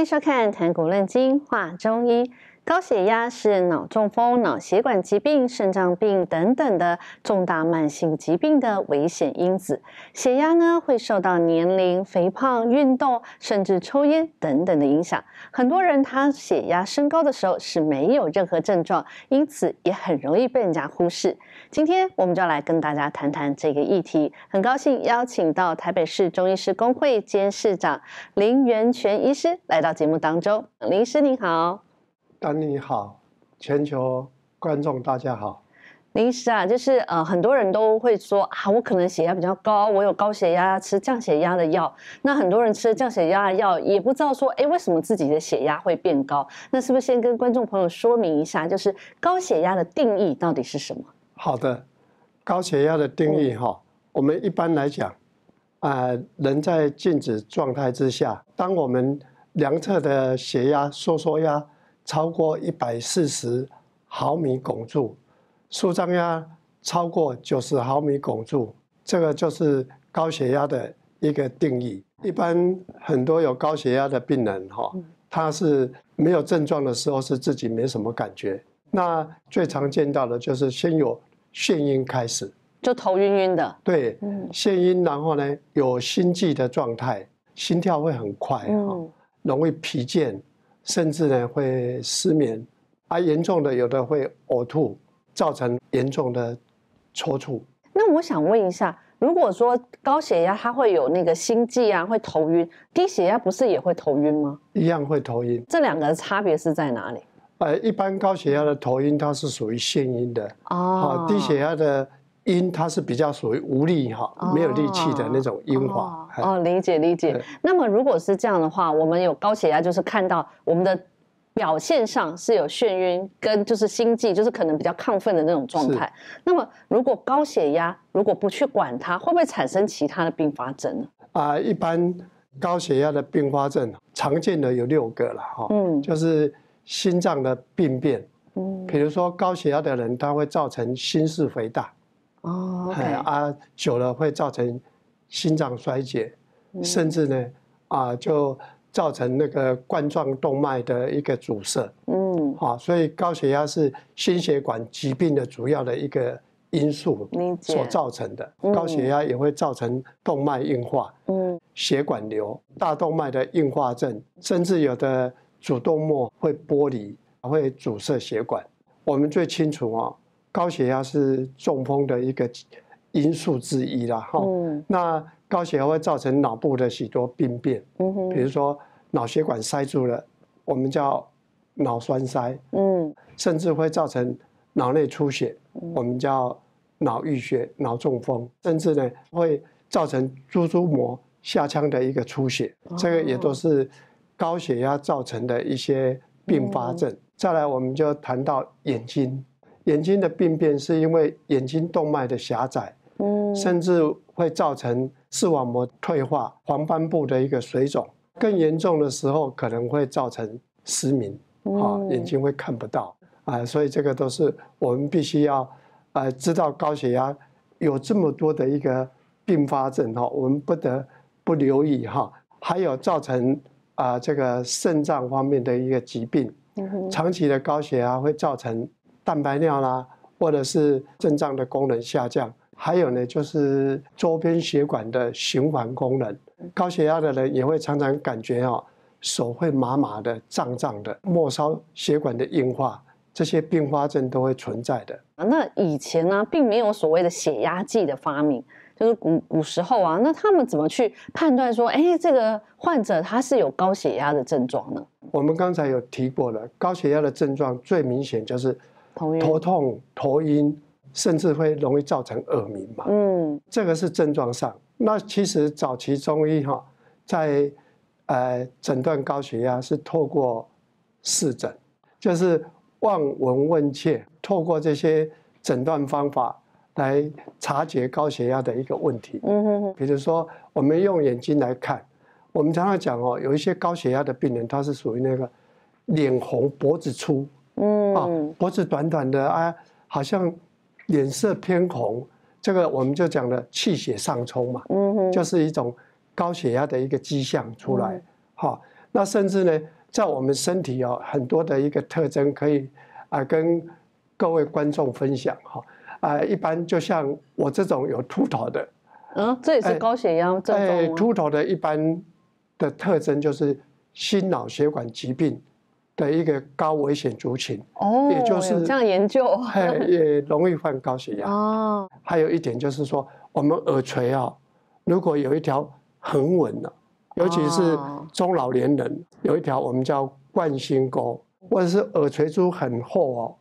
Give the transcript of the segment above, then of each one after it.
欢迎收看《谈古论今话中医》。高血压是脑中风、脑血管疾病、肾脏病等等的重大慢性疾病的危险因子。血压呢，会受到年龄、肥胖、运动，甚至抽烟等等的影响。很多人他血压升高的时候是没有任何症状，因此也很容易被人家忽视。今天我们就来跟大家谈谈这个议题。很高兴邀请到台北市中医师公会兼市长林元全医师来到节目当中。林师您好。丹尼好，全球观众大家好。临时啊，就是呃，很多人都会说啊，我可能血压比较高，我有高血压，吃降血压的药。那很多人吃降血压药，也不知道说，哎，为什么自己的血压会变高？那是不是先跟观众朋友说明一下，就是高血压的定义到底是什么？好的，高血压的定义哈，我们一般来讲，呃，人在静止状态之下，当我们量测的血压收缩压。超过一百四十毫米汞柱，舒张压超过九十毫米汞柱，这个就是高血压的一个定义。一般很多有高血压的病人，哈，他是没有症状的时候是自己没什么感觉。那最常见到的就是先有眩晕开始，就头晕晕的。对，眩晕，然后呢，有心悸的状态，心跳会很快，哈，容易疲倦。甚至呢会失眠，啊，严重的有的会呕吐，造成严重的抽搐。那我想问一下，如果说高血压它会有那个心悸啊，会头晕，低血压不是也会头晕吗？一样会头晕，这两个差别是在哪里？呃，一般高血压的头晕它是属于眩晕的啊，低血压的。阴它是比较属于无力哈，没有力气的那种阴华哦，理解理解。那么如果是这样的话，我们有高血压，就是看到我们的表现上是有眩晕跟就是心悸，就是可能比较亢奋的那种状态。那么如果高血压如果不去管它，会不会产生其他的并发症呢？啊，一般高血压的并发症常见的有六个了哈，嗯，就是心脏的病变，嗯，比如说高血压的人，他会造成心室肥大。哦，哎啊，久了会造成心脏衰竭，甚至呢，啊，就造成那个冠状动脉的一个阻塞。嗯，好，所以高血压是心血管疾病的主要的一个因素所造成的。高血压也会造成动脉硬化。嗯，血管瘤、大动脉的硬化症，甚至有的主动脉会剥离，会阻塞血管。我们最清楚啊。高血压是中风的一个因素之一啦。哈。那高血压会造成脑部的许多病变，比如说脑血管塞住了，我们叫脑栓塞。嗯，甚至会造成脑内出血，我们叫脑溢血、脑中风，甚至呢会造成蛛蛛膜下腔的一个出血，这个也都是高血压造成的一些并发症。再来，我们就谈到眼睛。眼睛的病变是因为眼睛动脉的狭窄，嗯，甚至会造成视网膜退化、黄斑部的一个水肿。更严重的时候，可能会造成失明，啊，眼睛会看不到啊。所以这个都是我们必须要，呃，知道高血压有这么多的一个并发症哈，我们不得不留意哈。还有造成啊这个肾脏方面的一个疾病，长期的高血压会造成。蛋白尿啦，或者是肾脏的功能下降，还有呢，就是周边血管的循环功能。高血压的人也会常常感觉哦，手会麻麻的、胀胀的，末梢血管的硬化，这些并发症都会存在的。那以前呢，并没有所谓的血压计的发明，就是古古时候啊，那他们怎么去判断说，哎，这个患者他是有高血压的症状呢？我们刚才有提过了，高血压的症状最明显就是。头痛、头晕，甚至会容易造成耳鸣嘛？嗯，这个是症状上。那其实早期中医哈，在呃诊断高血压是透过视诊，就是望、闻、问、切，透过这些诊断方法来察觉高血压的一个问题。嗯嗯嗯。比如说，我们用眼睛来看，我们常常讲哦，有一些高血压的病人，他是属于那个脸红、脖子粗。嗯啊，脖子短短的啊，好像脸色偏红，这个我们就讲了气血上冲嘛，嗯，就是一种高血压的一个迹象出来，哈。那甚至呢，在我们身体哦很多的一个特征可以啊跟各位观众分享哈啊，一般就像我这种有秃头的，嗯，这也是高血压症状。秃头的一般的特征就是心脑血管疾病。的一个高危险族群，哦，也就是这样研究，也容易患高血压啊。还有一点就是说，我们耳垂啊，如果有一条横纹的，尤其是中老年人，有一条我们叫冠心沟，或者是耳垂珠很厚哦。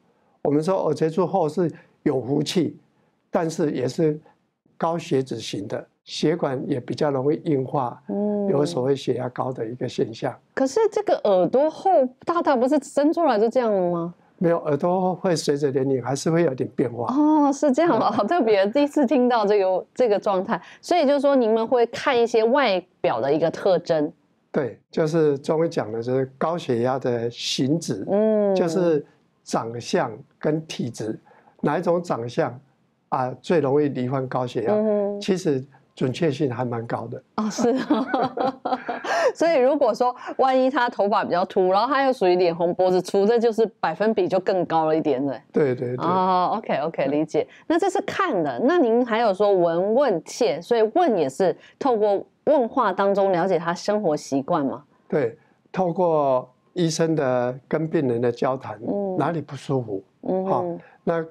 我们说耳垂珠厚是有福气，但是也是。高血脂型的血管也比较容易硬化，嗯，有所谓血压高的一个现象。可是这个耳朵后大大不是伸出来就这样吗？没有，耳朵会随着年龄还是会有点变化。哦，是这样啊，好特别，第一次听到这个这个状态。所以就是说，你们会看一些外表的一个特征。对，就是中医讲的就是高血压的形质，嗯，就是长相跟体质，哪一种长相？啊，最容易罹患高血压，其实准确性还蛮高的哦。是啊，所以如果说万一他头发比较秃，然后他又属于脸红脖子粗，这就是百分比就更高了一点点。对对对。o k OK，理解。那这是看的，那您还有说闻问切，所以问也是透过问话当中了解他生活习惯吗？对，透过医生的跟病人的交谈，哪里不舒服？嗯，好，那。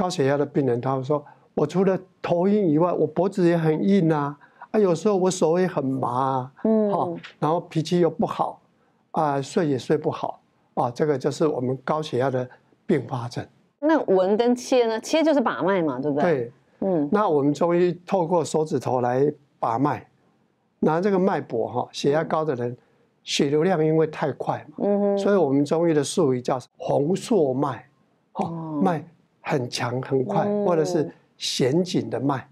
高血压的病人，他们说我除了头晕以外，我脖子也很硬啊，啊，有时候我手也很麻，啊，嗯，好，然后脾气又不好，啊，睡也睡不好，啊，这个就是我们高血压的并发症。那闻跟切呢？切就是把脉嘛，对不对？对，嗯。那我们中医透过手指头来把脉，拿这个脉搏哈，血压高的人血流量因为太快，嘛，嗯，所以我们中医的术语叫红硕脉，哈，脉。很强、很快，或者是显紧的脉，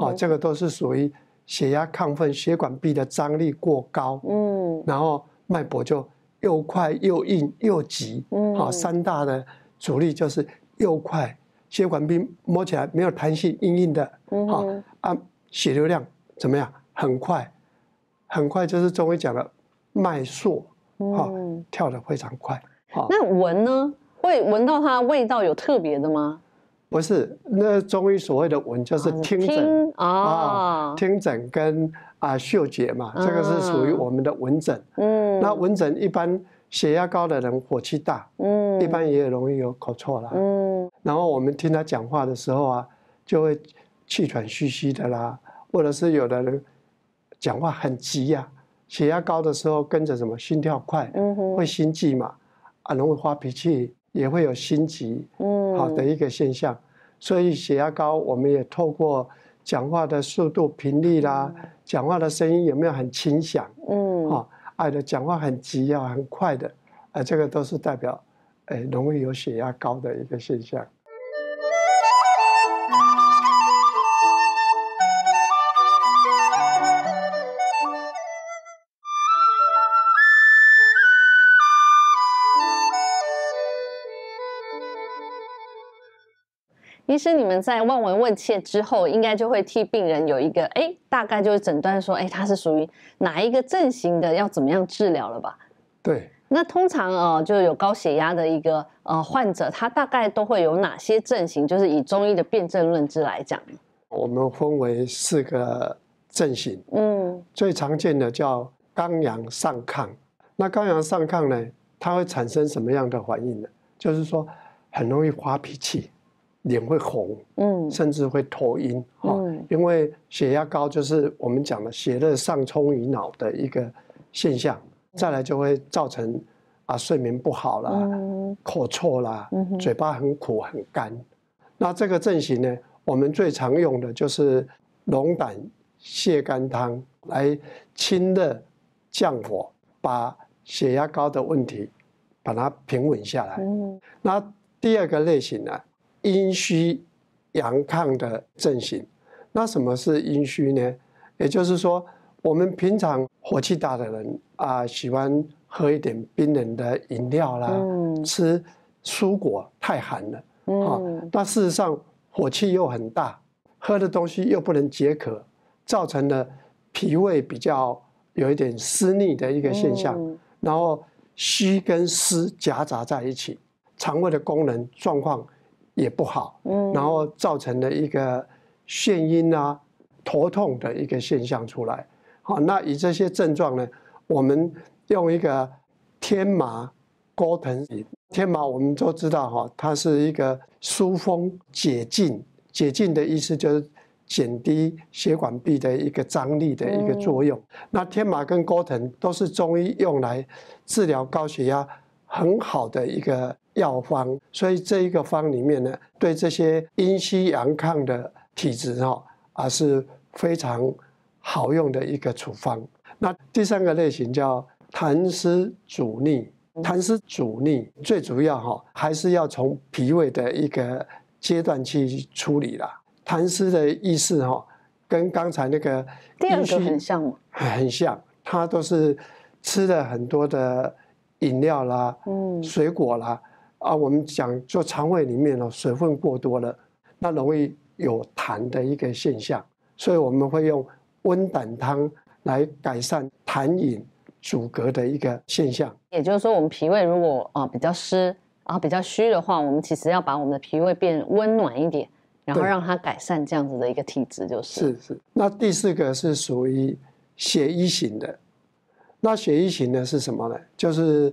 好，这个都是属于血压亢奋，血管壁的张力过高，嗯，然后脉搏就又快又硬又急，好，三大的主力就是又快，血管壁摸起来没有弹性，硬硬的，好，啊，血流量怎么样？很快，很快，就是中医讲的脉数，好，跳得非常快。好，那纹呢？会闻到它味道有特别的吗？不是，那中医所谓的闻就是听诊啊，听诊跟啊嗅觉嘛，这个是属于我们的闻诊。嗯，那闻诊一般血压高的人火气大，嗯，一般也容易有口臭啦。嗯，然后我们听他讲话的时候啊，就会气喘吁吁的啦，或者是有的人讲话很急呀。血压高的时候跟着什么心跳快，嗯哼，会心悸嘛，啊，容易发脾气。也会有心急，嗯，好的一个现象，所以血压高，我们也透过讲话的速度、频率啦，讲话的声音有没有很清响，嗯，啊，爱的讲话很急啊，很快的，啊，这个都是代表，哎，容易有血压高的一个现象。其实你们在望闻问切之后，应该就会替病人有一个哎，大概就是诊断说，哎，他是属于哪一个症型的，要怎么样治疗了吧？对。那通常呃，就有高血压的一个呃患者，他大概都会有哪些症型？就是以中医的辨证论治来讲我们分为四个阵型，嗯，最常见的叫肝阳上亢。那肝阳上亢呢，它会产生什么样的反应呢？就是说很容易发脾气。脸会红，嗯，甚至会头晕，啊，因为血压高就是我们讲的血热上冲于脑的一个现象，再来就会造成啊睡眠不好啦，口臭啦，嘴巴很苦很干。那这个症型呢，我们最常用的就是龙胆泻肝汤来清热降火，把血压高的问题把它平稳下来。那第二个类型呢？阴虚阳亢的症型，那什么是阴虚呢？也就是说，我们平常火气大的人啊，喜欢喝一点冰冷的饮料啦，吃蔬果太寒了。好，那事实上火气又很大，喝的东西又不能解渴，造成了脾胃比较有一点湿腻的一个现象，然后虚跟湿夹杂在一起，肠胃的功能状况。也不好，嗯，然后造成了一个眩晕啊、头痛的一个现象出来。好，那以这些症状呢，我们用一个天麻、钩藤。天麻我们都知道哈，它是一个疏风解痉，解痉的意思就是减低血管壁的一个张力的一个作用。那天麻跟钩藤都是中医用来治疗高血压很好的一个。药方，所以这一个方里面呢，对这些阴虚阳亢的体质哈，啊是非常好用的一个处方。那第三个类型叫痰湿阻逆，痰湿阻逆最主要哈，还是要从脾胃的一个阶段去处理啦。痰湿的意思哈，跟刚才那个阴虚很像吗？很像，它都是吃了很多的饮料啦，嗯，水果啦。啊，我们讲做肠胃里面呢，水分过多了，那容易有痰的一个现象，所以我们会用温胆汤来改善痰饮阻隔的一个现象。也就是说，我们脾胃如果啊比较湿啊比较虚的话，我们其实要把我们的脾胃变温暖一点，然后让它改善这样子的一个体质，就是。是是。那第四个是属于血瘀型的，那血瘀型的是什么呢？就是。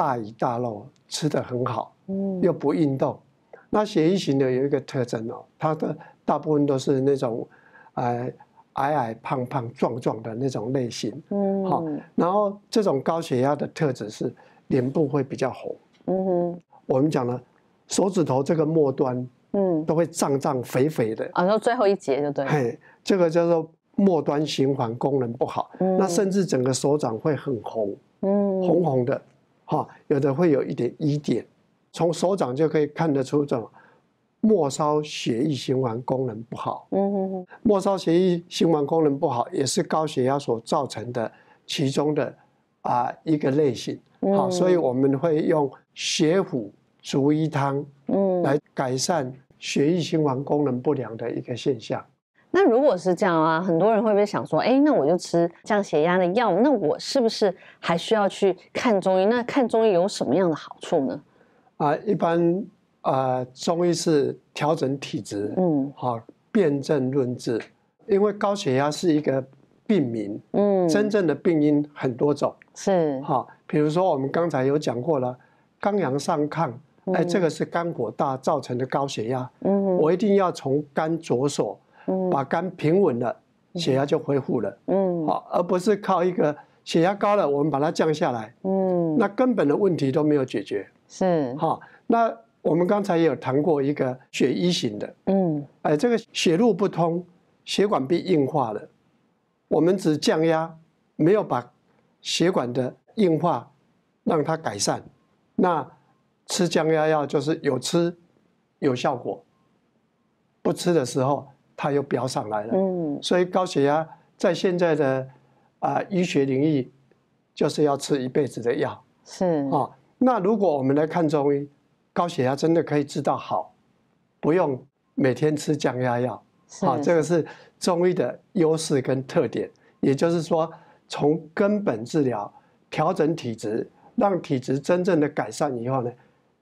大鱼大肉吃的很好，嗯，又不运动。那血型的有一个特征哦，它的大部分都是那种，呃，矮矮胖胖壮壮的那种类型，嗯，好。然后这种高血压的特质是脸部会比较红，嗯哼。我们讲了，手指头这个末端，嗯，都会胀胀肥肥的啊，然后最后一节就对。嘿，这个叫做末端循环功能不好，那甚至整个手掌会很红，嗯，红红的。哈，有的会有一点瘀点，从手掌就可以看得出，这种末梢血液循环功能不好。嗯嗯嗯，末梢血液循环功能不好，也是高血压所造成的其中的啊一个类型。好，所以我们会用血府逐瘀汤，嗯，来改善血液循环功能不良的一个现象。那如果是这样啊，很多人会不会想说，哎，那我就吃降血压的药，那我是不是还需要去看中医？那看中医有什么样的好处呢？啊，一般啊，中医是调整体质，嗯，好，辨证论治，因为高血压是一个病名，嗯，真正的病因很多种，是，好，比如说我们刚才有讲过了，肝阳上亢，哎，这个是肝火大造成的高血压，嗯，我一定要从肝着手。把肝平稳了，血压就恢复了。嗯，好，而不是靠一个血压高了，我们把它降下来。嗯，那根本的问题都没有解决。是，好，那我们刚才也有谈过一个血一型的。嗯，哎，这个血路不通，血管壁硬化了，我们只降压，没有把血管的硬化让它改善。那吃降压药就是有吃，有效果。不吃的时候。它又飙上来了，嗯，所以高血压在现在的啊医学领域，就是要吃一辈子的药，是啊。那如果我们来看中医，高血压真的可以治到好，不用每天吃降压药，啊，这个是中医的优势跟特点。也就是说，从根本治疗、调整体质，让体质真正的改善以后呢，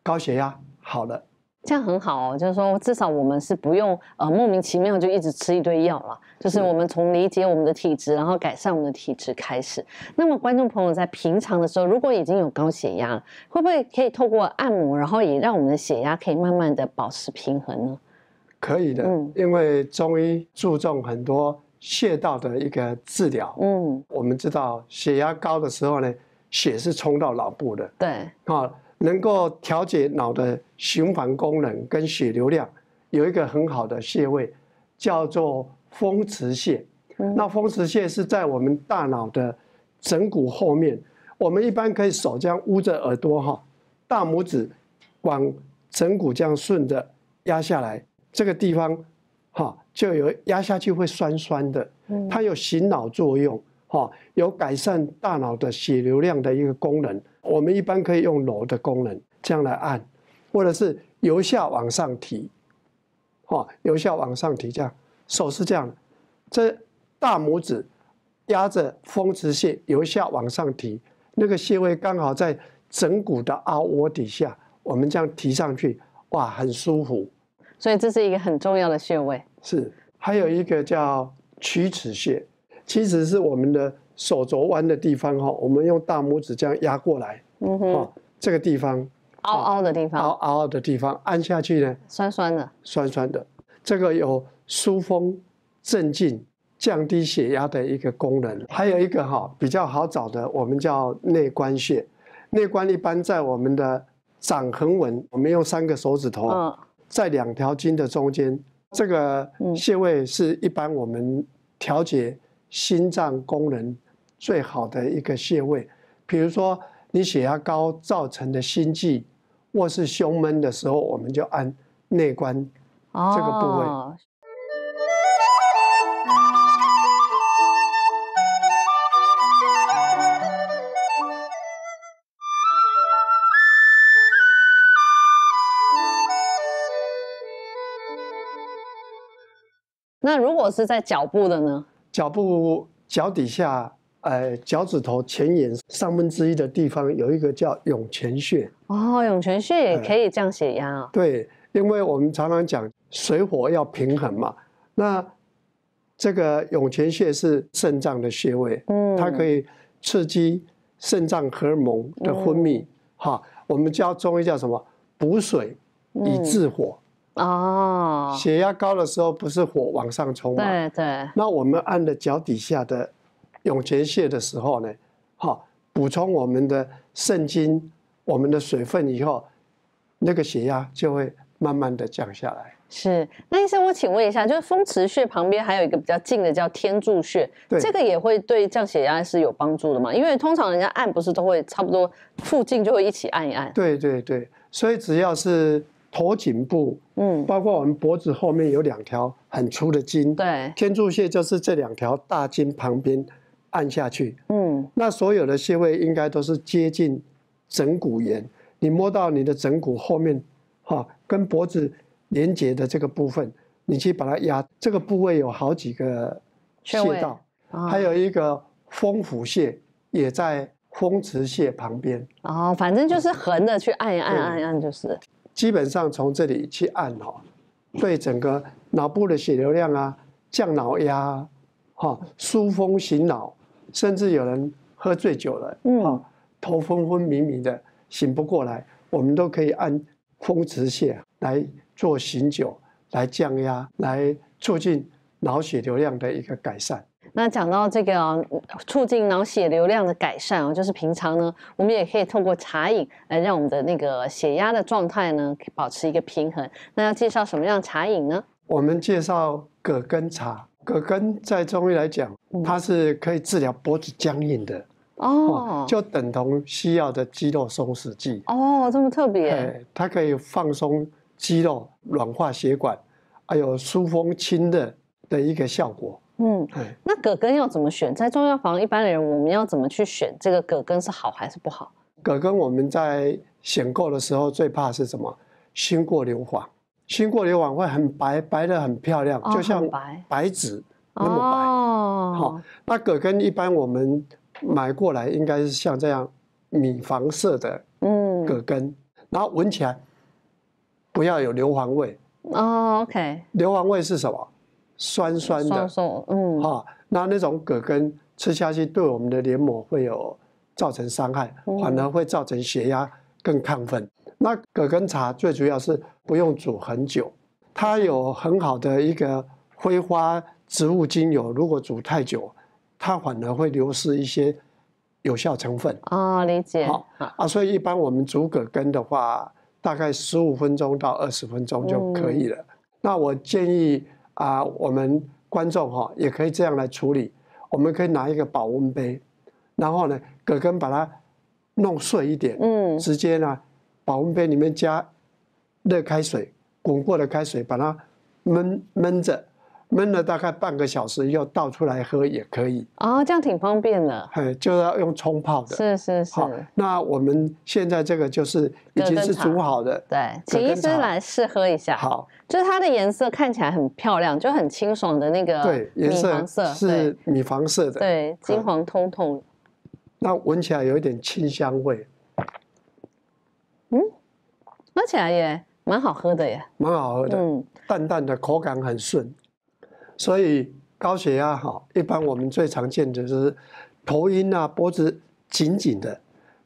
高血压好了。这样很好哦，就是说，至少我们是不用呃莫名其妙就一直吃一堆药了。就是我们从理解我们的体质，然后改善我们的体质开始。那么，观众朋友在平常的时候，如果已经有高血压了，会不会可以透过按摩，然后也让我们的血压可以慢慢的保持平衡呢？可以的，嗯，因为中医注重很多穴道的一个治疗。嗯，我们知道血压高的时候呢，血是冲到脑部的。对，啊。能够调节脑的循环功能跟血流量，有一个很好的穴位，叫做风池穴。那风池穴是在我们大脑的枕骨后面，我们一般可以手这样捂着耳朵哈，大拇指往枕骨这样顺着压下来，这个地方哈就有压下去会酸酸的，它有醒脑作用。哈，有改善大脑的血流量的一个功能。我们一般可以用揉的功能这样来按，或者是由下往上提，哈，由下往上提这样。手是这样的，这大拇指压着风池穴，由下往上提，那个穴位刚好在枕骨的凹窝底下。我们这样提上去，哇，很舒服。所以这是一个很重要的穴位。是，还有一个叫曲池穴。其实是我们的手肘弯的地方哈，我们用大拇指这样压过来，嗯哼，这个地方凹凹的地方，凹凹的地方按下去呢，酸酸的，酸酸的，这个有疏风、镇静、降低血压的一个功能。还有一个哈比较好找的，我们叫内关穴，内关一般在我们的掌横纹，我们用三个手指头，在两条筋的中间，这个穴位是一般我们调节。心脏功能最好的一个穴位，比如说你血压高造成的心悸或是胸闷的时候，我们就按内关这个部位。那如果是在脚部的呢？脚部脚底下，呃，脚趾头前沿三分之一的地方有一个叫涌泉穴。哦，涌泉穴也可以降血压啊。对，因为我们常常讲水火要平衡嘛。那这个涌泉穴是肾脏的穴位，嗯，它可以刺激肾脏荷尔蒙的分泌。哈，我们叫中医叫什么？补水以治火。哦，血压高的时候不是火往上冲吗？对对。那我们按的脚底下的涌泉穴的时候呢，好补充我们的肾精、我们的水分以后，那个血压就会慢慢的降下来。是，那医生我请问一下，就是风池穴旁边还有一个比较近的叫天柱穴，这个也会对降血压是有帮助的吗？因为通常人家按不是都会差不多附近就会一起按一按。对对对，所以只要是。头颈部，嗯，包括我们脖子后面有两条很粗的筋，对，天柱穴就是这两条大筋旁边按下去，嗯，那所有的穴位应该都是接近枕骨沿，你摸到你的枕骨后面，哈，跟脖子连接的这个部分，你去把它压。这个部位有好几个穴道，还有一个风府穴也在风池穴旁边。哦，反正就是横的去按，一按，按，一按就是。基本上从这里去按哈，对整个脑部的血流量啊降脑压，哈疏风醒脑，甚至有人喝醉酒了嗯，头昏昏迷迷的醒不过来，我们都可以按风池穴来做醒酒，来降压，来促进脑血流量的一个改善。那讲到这个促进脑血流量的改善哦，就是平常呢，我们也可以透过茶饮来让我们的那个血压的状态呢保持一个平衡。那要介绍什么样茶饮呢？我们介绍葛根茶。葛根在中医来讲，它是可以治疗脖子僵硬的哦，就等同西药的肌肉松弛剂哦，这么特别。对，它可以放松肌肉、软化血管，还有疏风清热的一个效果。嗯，那葛根要怎么选？在中药房，一般的人我们要怎么去选这个葛根是好还是不好？葛根我们在选购的时候最怕是什么？新过硫磺，新过硫磺会很白白的，很漂亮，就像白纸那么白。哦，好。那葛根一般我们买过来应该是像这样米黄色的嗯葛根，然后闻起来不要有硫磺味。哦，OK。硫磺味是什么？酸酸的，嗯，哈，那那种葛根吃下去对我们的黏膜会有造成伤害，反而会造成血压更亢奋。那葛根茶最主要是不用煮很久，它有很好的一个挥发植物精油。如果煮太久，它反而会流失一些有效成分啊，理解。好啊，所以一般我们煮葛根的话，大概十五分钟到二十分钟就可以了。那我建议。啊，我们观众哈也可以这样来处理。我们可以拿一个保温杯，然后呢，葛根把它弄碎一点，嗯，直接呢，保温杯里面加热开水，滚过的开水，把它焖焖着。闷了大概半个小时，又倒出来喝也可以。哦，这样挺方便的。哎，就是要用冲泡的。是是是。好，那我们现在这个就是已经是煮好的。对，请医师来试喝一下。好，就是它的颜色看起来很漂亮，就很清爽的那个。对，颜色是米黄色的。对，金黄通透。那闻起来有一点清香味。嗯，喝起来也蛮好喝的耶。蛮好喝的，嗯，淡淡的口感很顺。所以高血压哈，一般我们最常见的就是头晕啊，脖子紧紧的。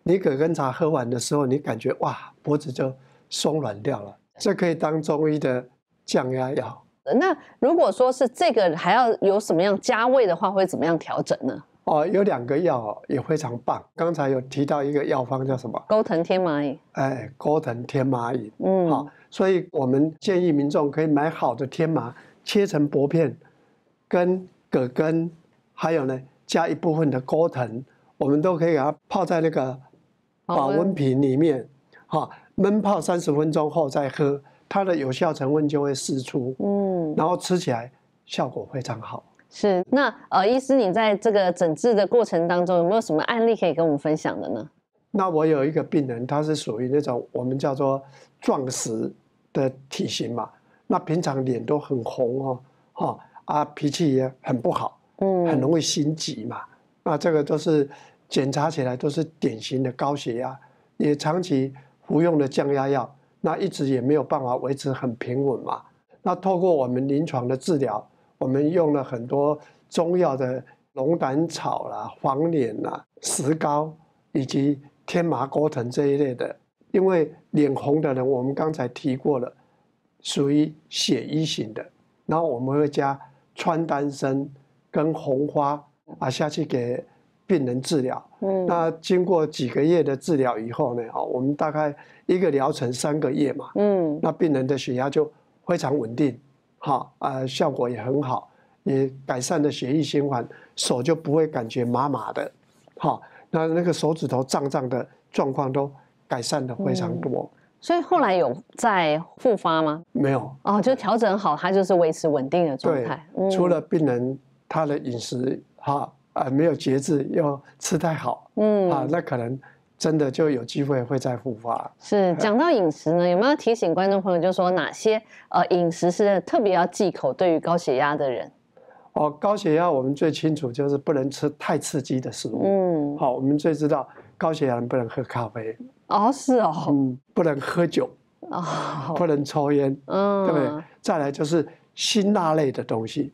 你葛根茶喝完的时候，你感觉哇，脖子就松软掉了，这可以当中医的降压药。那如果说是这个还要有什么样加味的话，会怎么样调整呢？哦，有两个药也非常棒，刚才有提到一个药方叫什么？钩藤天麻饮。哎，钩藤天麻饮。嗯，好，所以我们建议民众可以买好的天麻。切成薄片，跟葛根，还有呢，加一部分的高藤，我们都可以把它泡在那个保温瓶里面，哈，焖泡三十分钟后再喝，它的有效成分就会释出，嗯，然后吃起来效果非常好。是，那呃，医师你在这个诊治的过程当中，有没有什么案例可以跟我们分享的呢？那我有一个病人，他是属于那种我们叫做壮实的体型嘛。那平常脸都很红哦，哈啊，脾气也很不好，嗯，很容易心急嘛。那这个都是检查起来都是典型的高血压，也长期服用了降压药，那一直也没有办法维持很平稳嘛。那透过我们临床的治疗，我们用了很多中药的龙胆草啦、黄连啦、石膏以及天麻钩藤这一类的，因为脸红的人，我们刚才提过了。属于血瘀型的，然后我们会加川丹参跟红花啊下去给病人治疗。嗯，那经过几个月的治疗以后呢，啊，我们大概一个疗程三个月嘛。嗯，那病人的血压就非常稳定，好啊，效果也很好，也改善了血液循环，手就不会感觉麻麻的，好，那那个手指头胀胀的状况都改善的非常多。所以后来有在复发吗？没有哦，就调整好，它就是维持稳定的状态。除了病人他的饮食哈啊没有节制，又吃太好，嗯啊，那可能真的就有机会会再复发。是讲到饮食呢，有没有提醒观众朋友，就说哪些呃饮食是特别要忌口，对于高血压的人？哦，高血压我们最清楚就是不能吃太刺激的食物。嗯，好，我们最知道高血压人不能喝咖啡。哦，是哦，嗯，不能喝酒啊，不能抽烟，嗯，对不对？再来就是辛辣类的东西，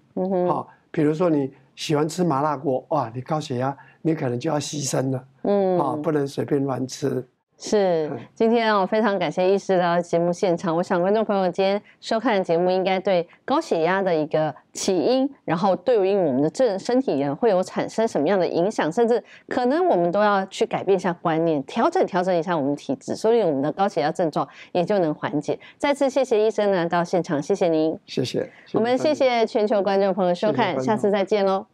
好，比如说你喜欢吃麻辣锅，哇，你高血压，你可能就要牺牲了，嗯，啊，不能随便乱吃。是，今天我非常感谢医师来到节目现场。我想观众朋友今天收看的节目，应该对高血压的一个起因，然后对应我们的正身体人会有产生什么样的影响，甚至可能我们都要去改变一下观念，调整调整一下我们的体质，所以我们的高血压症状也就能缓解。再次谢谢医生呢到现场，谢谢您，谢谢。我们谢谢全球观众朋友收看，下次再见喽。